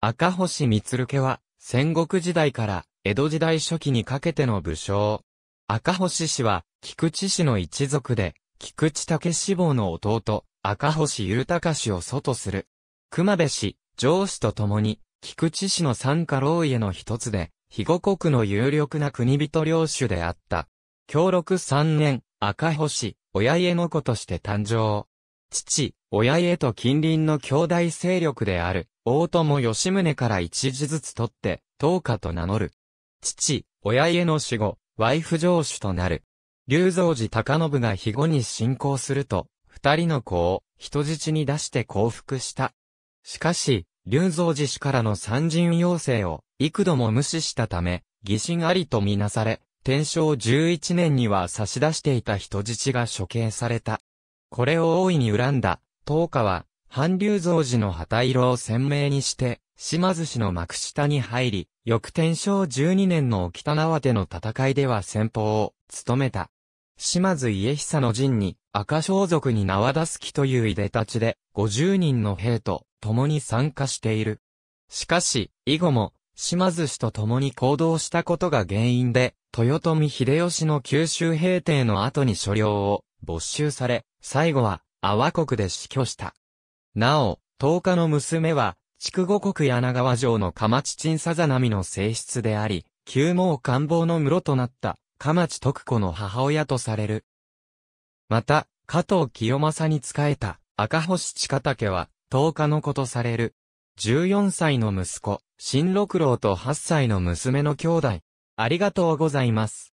赤星光家は、戦国時代から江戸時代初期にかけての武将。赤星氏は、菊池氏の一族で、菊池武志望の弟、赤星豊氏を祖とする。熊部氏、上司と共に、菊池氏の三家老家の一つで、肥後国の有力な国人領主であった。協禄3年、赤星、親家の子として誕生。父、親へと近隣の兄弟勢力である、大友義宗から一字ずつ取って、当家と名乗る。父、親家の死後、ワイフ上主となる。龍蔵寺高信が肥後に進行すると、二人の子を人質に出して降伏した。しかし、龍蔵寺氏からの参人要請を幾度も無視したため、疑心ありとみなされ、天正11年には差し出していた人質が処刑された。これを大いに恨んだ、東家は、韓流造寺の旗色を鮮明にして、島津氏の幕下に入り、翌天正12年の沖田縄手の戦いでは先方を務めた。島津家久の陣に赤装束に縄出す木といういでたちで50人の兵と共に参加している。しかし、以後も島津氏と共に行動したことが原因で、豊臣秀吉の九州平定の後に所領を没収され、最後は、阿波国で死去した。なお、十日の娘は、筑後国柳川城の鎌地鎮さざ波の性質であり、旧毛官房の室となった、鎌地徳子の母親とされる。また、加藤清正に仕えた、赤星近竹は、十日の子とされる。14歳の息子、新六郎と8歳の娘の兄弟。ありがとうございます。